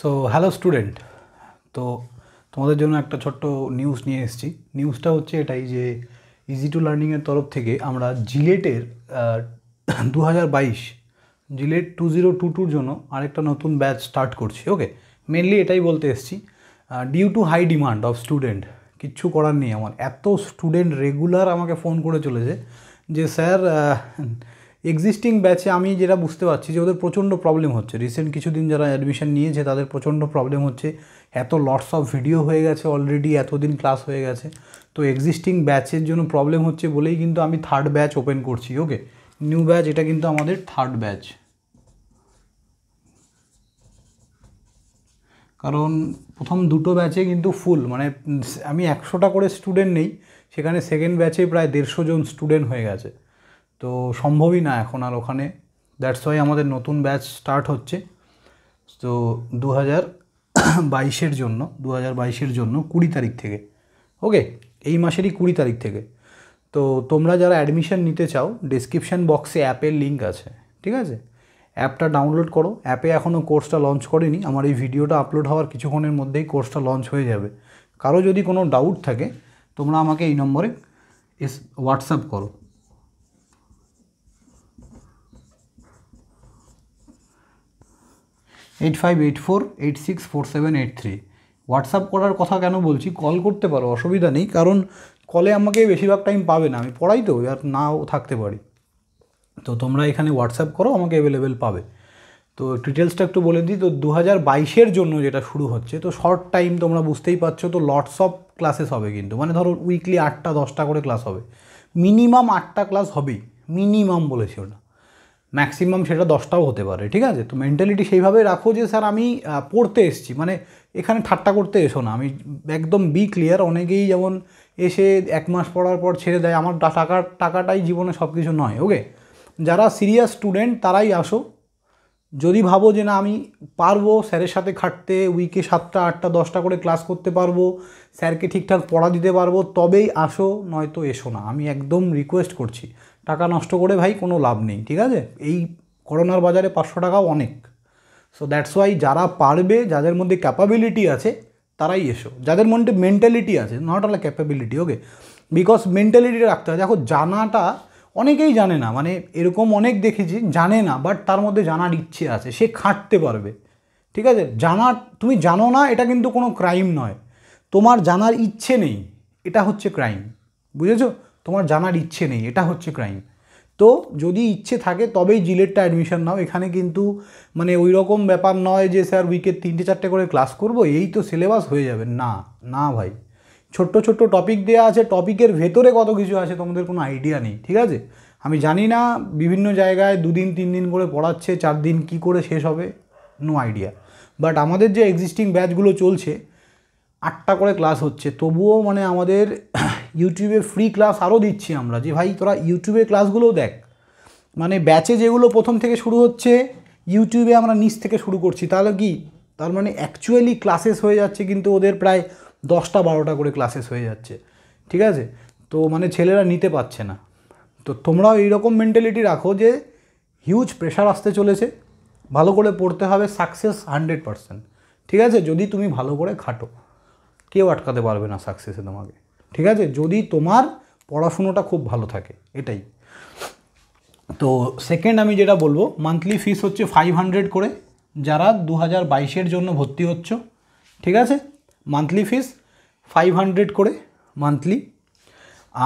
so hello student তো তোমাদের জন্য একটা ছোট্ট নিউজ নিয়ে এসেছি নিউজটা হচ্ছে এটাই যে ইজি টু লার্নিংয়ের তরফ থেকে আমরা জিলেটের দু হাজার বাইশ জিলেট টু জিরো টু টুর জন্য আরেকটা নতুন ব্যাচ স্টার্ট করছি ওকে মেনলি এটাই বলতে এসেছি due to high demand of student কিচ্ছু করার নেই আমার এত স্টুডেন্ট রেগুলার আমাকে ফোন করে চলেছে যে স্যার এক্সিস্টিং ব্যাচে আমি যেটা বুঝতে পারছি যে ওদের প্রচণ্ড প্রবলেম হচ্ছে রিসেন্ট কিছুদিন যারা অ্যাডমিশন নিয়েছে তাদের প্রচণ্ড প্রবলেম হচ্ছে এত লটস অফ ভিডিও হয়ে গেছে অলরেডি এতদিন ক্লাস হয়ে গেছে তো এক্সিস্টিং ব্যাচের জন্য প্রবলেম হচ্ছে বলেই কিন্তু আমি থার্ড ব্যাচ ওপেন করছি ওকে নিউ ব্যাচ এটা কিন্তু আমাদের থার্ড ব্যাচ কারণ প্রথম দুটো ব্যাচে কিন্তু ফুল মানে আমি একশোটা করে স্টুডেন্ট নেই সেখানে সেকেন্ড ব্যাচে প্রায় দেড়শো জন স্টুডেন্ট হয়ে গেছে তো সম্ভবই না এখন আর ওখানে দ্যাটস ওয়াই আমাদের নতুন ব্যাচ স্টার্ট হচ্ছে তো দু হাজার বাইশের জন্য দু হাজার বাইশের জন্য কুড়ি তারিখ থেকে ওকে এই মাসেরই কুড়ি তারিখ থেকে তো তোমরা যারা অ্যাডমিশান নিতে চাও ডিসক্রিপশান বক্সে অ্যাপের লিঙ্ক আছে ঠিক আছে অ্যাপটা ডাউনলোড করো অ্যাপে এখনও কোর্সটা লঞ্চ করেনি আমার এই ভিডিওটা আপলোড হওয়ার কিছুক্ষণের মধ্যেই কোর্সটা লঞ্চ হয়ে যাবে কারো যদি কোনো ডাউট থাকে তোমরা আমাকে এই নম্বরে এস হোয়াটসঅ্যাপ করো eight five eight four eight six four seven eight three WhatsApp করার কথা কেন বলছি কল করতে পারো অসুবিধা নেই কারণ কলে আমাকে বেশিরভাগ টাইম পাবে না আমি পড়াই তো আর নাও থাকতে পারি তো তোমরা এখানে হোয়াটসঅ্যাপ করো আমাকে অ্যাভেলেবেল পাবে তো ডিটেলসটা একটু বলে দিই তো দু হাজার বাইশের জন্য যেটা শুরু হচ্ছে তো শর্ট টাইম তোমরা বুঝতেই পারছো তো লটস অফ ক্লাসেস হবে কিন্তু মানে ধরো উইকলি আটটা দশটা করে ক্লাস হবে মিনিমাম আটটা ক্লাস হবেই মিনিমাম বলেছি ওটা ম্যাক্সিমাম সেটা দশটাও হতে পারে ঠিক আছে তো মেন্টালিটি সেইভাবে রাখো যে স্যার আমি পড়তে এসছি মানে এখানে ঠাট্টা করতে এসো না আমি একদম বি ক্লিয়ার অনেকেই যেমন এসে এক মাস পড়ার পর ছেড়ে দেয় আমার টাকা টাকাটাই জীবনে সব কিছু নয় ওকে যারা সিরিয়াস স্টুডেন্ট তারাই আসো যদি ভাবো যে না আমি পারবো স্যারের সাথে খাটতে উইকে সাতটা আটটা দশটা করে ক্লাস করতে পারবো স্যারকে ঠিকঠাক পড়া দিতে পারবো তবেই আসো নয়তো এসো না আমি একদম রিকোয়েস্ট করছি টাকা নষ্ট করে ভাই কোনো লাভ নেই ঠিক আছে এই করোনার বাজারে পাঁচশো টাকাও অনেক সো দ্যাটস ওয়াই যারা পারবে যাদের মধ্যে ক্যাপাবিলিটি আছে তারাই এসো যাদের মধ্যে মেন্টালিটি আছে not all capability okay because mentality রাখতে হয় দেখো জানাটা অনেকেই জানে না মানে এরকম অনেক দেখেছি জানে না বাট তার মধ্যে জানার ইচ্ছে আছে সে খাটতে পারবে ঠিক আছে জানা তুমি জানো না এটা কিন্তু কোনো ক্রাইম নয় তোমার জানার ইচ্ছে নেই এটা হচ্ছে ক্রাইম বুঝেছো তোমার জানার ইচ্ছে নেই এটা হচ্ছে ক্রাইম তো যদি ইচ্ছে থাকে তবেই জিলেটটা অ্যাডমিশন নাও এখানে কিন্তু মানে ওই রকম ব্যাপার নয় যে স্যার উইকের তিনটে চারটে করে ক্লাস করব এই তো সিলেবাস হয়ে যাবে না না ভাই ছোট্ট ছোট্ট টপিক দেওয়া আছে টপিকের ভেতরে কত কিছু আছে তোমাদের কোনো আইডিয়া নেই ঠিক আছে আমি জানি না বিভিন্ন জায়গায় দুদিন তিন দিন করে পড়াচ্ছে চার দিন কি করে শেষ হবে নো আইডিয়া বাট আমাদের যে এক্সিস্টিং ব্যাচগুলো চলছে আটটা করে ক্লাস হচ্ছে তবুও মানে আমাদের ইউটিউবে ফ্রি ক্লাস আরও দিচ্ছি আমরা যে ভাই তোরা ইউটিউবে ক্লাসগুলোও দেখ মানে ব্যাচে যেগুলো প্রথম থেকে শুরু হচ্ছে ইউটিউবে আমরা নিচ থেকে শুরু করছি তাহলে কি তার মানে অ্যাকচুয়ালি ক্লাসেস হয়ে যাচ্ছে কিন্তু ওদের প্রায় দশটা বারোটা করে ক্লাসেস হয়ে যাচ্ছে ঠিক আছে তো মানে ছেলেরা নিতে পারছে না তো তোমরাও এইরকম মেন্টালিটি রাখো যে হিউজ প্রেশার আসতে চলেছে ভালো করে পড়তে হবে সাকসেস হান্ড্রেড পারসেন্ট ঠিক আছে যদি তুমি ভালো করে খাটো কেউ আটকাতে পারবে না সাকসেসে তোমাকে ঠিক আছে যদি তোমার পড়াশুনোটা খুব ভালো থাকে এটাই তো সেকেন্ড আমি যেটা বলবো মান্থলি ফিস হচ্ছে ফাইভ হান্ড্রেড করে যারা দু হাজার বাইশের জন্য ভর্তি হচ্ছ ঠিক আছে মান্থলি ফিস ফাইভ হান্ড্রেড করে মান্থলি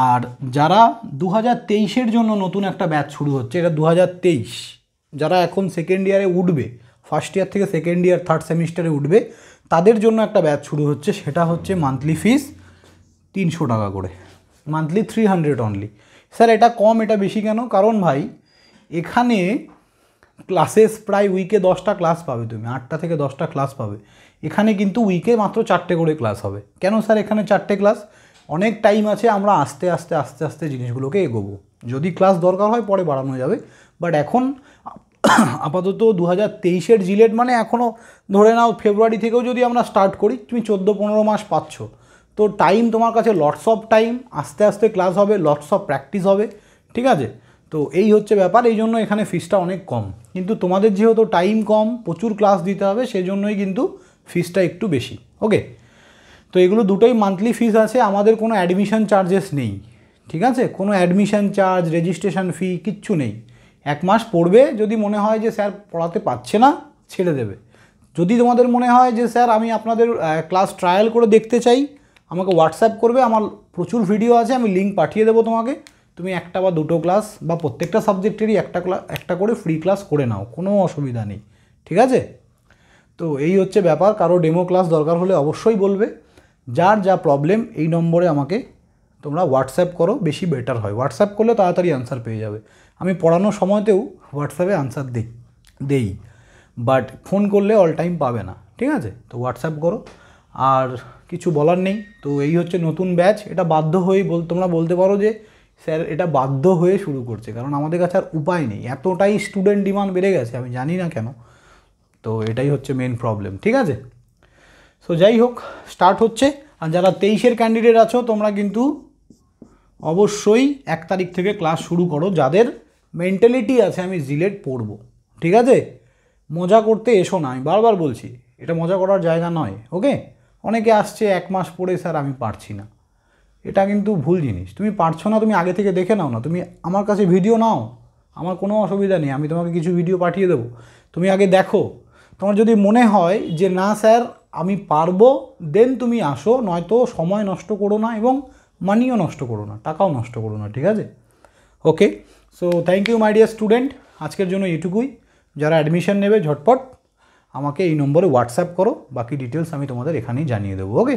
আর যারা দু হাজার তেইশের জন্য নতুন একটা ব্যাচ শুরু হচ্ছে এটা দু হাজার তেইশ যারা এখন সেকেন্ড ইয়ারে উঠবে ফার্স্ট ইয়ার থেকে সেকেন্ড ইয়ার থার্ড সেমিস্টারে উঠবে তাদের জন্য একটা ব্যাচ শুরু হচ্ছে সেটা হচ্ছে মান্থলি ফিস তিনশো টাকা করে monthly three hundred only sir এটা কম এটা বেশি কেন কারণ ভাই এখানে ক্লাসেস প্রায় উইকে দশটা ক্লাস পাবে তুমি আটটা থেকে দশটা ক্লাস পাবে এখানে কিন্তু উইকে মাত্র চারটে করে ক্লাস হবে কেন স্যার এখানে চারটে ক্লাস অনেক টাইম আছে আমরা আস্তে আস্তে আস্তে আস্তে জিনিসগুলোকে এগোবো যদি ক্লাস দরকার হয় পরে বাড়ানো যাবে বাট এখন আপাতত দু হাজার তেইশের জিলেট মানে এখনও ধরে নাও ফেব্রুয়ারি থেকেও যদি আমরা স্টার্ট করি তুমি চোদ্দো পনেরো মাস পাচ্ছ তো টাইম তোমার কাছে লটস অফ টাইম আস্তে আস্তে ক্লাস হবে লটস অফ প্র্যাকটিস হবে ঠিক আছে তো এই হচ্ছে ব্যাপার এই জন্য এখানে ফিসটা অনেক কম কিন্তু তোমাদের যেহেতু টাইম কম প্রচুর ক্লাস দিতে হবে সেজন্যই কিন্তু ফিসটা একটু বেশি ওকে তো এগুলো দুটোই মান্থলি ফিস আছে আমাদের কোনো অ্যাডমিশন চার্জেস নেই ঠিক আছে কোনো অ্যাডমিশন চার্জ রেজিস্ট্রেশন ফি কিচ্ছু নেই এক মাস পড়বে যদি মনে হয় যে স্যার পড়াতে পারছে না ছেড়ে দেবে যদি তোমাদের মনে হয় যে স্যার আমি আপনাদের ক্লাস ট্রায়াল করে দেখতে চাই আমাকে হোয়াটসঅ্যাপ করবে আমার প্রচুর ভিডিও আছে আমি লিঙ্ক পাঠিয়ে দেবো তোমাকে তুমি একটা বা দুটো ক্লাস বা প্রত্যেকটা সাবজেক্টেরই একটা একটা করে ফ্রি ক্লাস করে নাও কোনো অসুবিধা নেই ঠিক আছে তো এই হচ্ছে ব্যাপার কারো ডেমো ক্লাস দরকার হলে অবশ্যই বলবে যার যা প্রবলেম এই নম্বরে আমাকে তোমরা হোয়াটসঅ্যাপ করো বেশি বেটার হয় হোয়াটসঅ্যাপ করলে তাড়াতাড়ি আনসার পেয়ে যাবে আমি পড়ানোর সময়তেও হোয়াটসঅ্যাপে আনসার দিই দেই বাট ফোন করলে অল টাইম পাবে না ঠিক আছে তো হোয়াটসঅ্যাপ করো আর কিছু বলার নেই তো এই হচ্ছে নতুন ব্যাচ এটা বাধ্য হয়ে বল তোমরা বলতে পারো যে স্যার এটা বাধ্য হয়ে শুরু করছে কারণ আমাদের কাছে আর উপায় নেই এতটাই স্টুডেন্ট ডিমান্ড বেড়ে গেছে আমি জানি না কেন তো এটাই হচ্ছে মেন প্রবলেম ঠিক আছে সো যাই হোক স্টার্ট হচ্ছে আর যারা তেইশের ক্যান্ডিডেট আছো তোমরা কিন্তু অবশ্যই এক তারিখ থেকে ক্লাস শুরু করো যাদের মেন্টালিটি আছে আমি জিলেট পড়ব ঠিক আছে মজা করতে এসো না আমি বারবার বলছি এটা মজা করার জায়গা নয় ওকে অনেকে আসছে এক মাস পরে স্যার আমি পারছি না এটা কিন্তু ভুল জিনিস তুমি পারছো না তুমি আগে থেকে দেখে নাও না তুমি আমার কাছে ভিডিও নাও আমার কোনো অসুবিধা নেই আমি তোমাকে কিছু ভিডিও পাঠিয়ে দেবো তুমি আগে দেখো তোমার যদি মনে হয় যে না স্যার আমি পারবো দেন তুমি আসো নয়তো সময় নষ্ট করো না এবং মানিও নষ্ট করো না টাকাও নষ্ট করো না ঠিক আছে okay so thank you my dear student আজকের জন্য এটুকুই যারা অ্যাডমিশন নেবে ঝটপট আমাকে এই নম্বরে হোয়াটসঅ্যাপ করো বাকি ডিটেলস আমি তোমাদের এখানেই জানিয়ে দেবো ওকে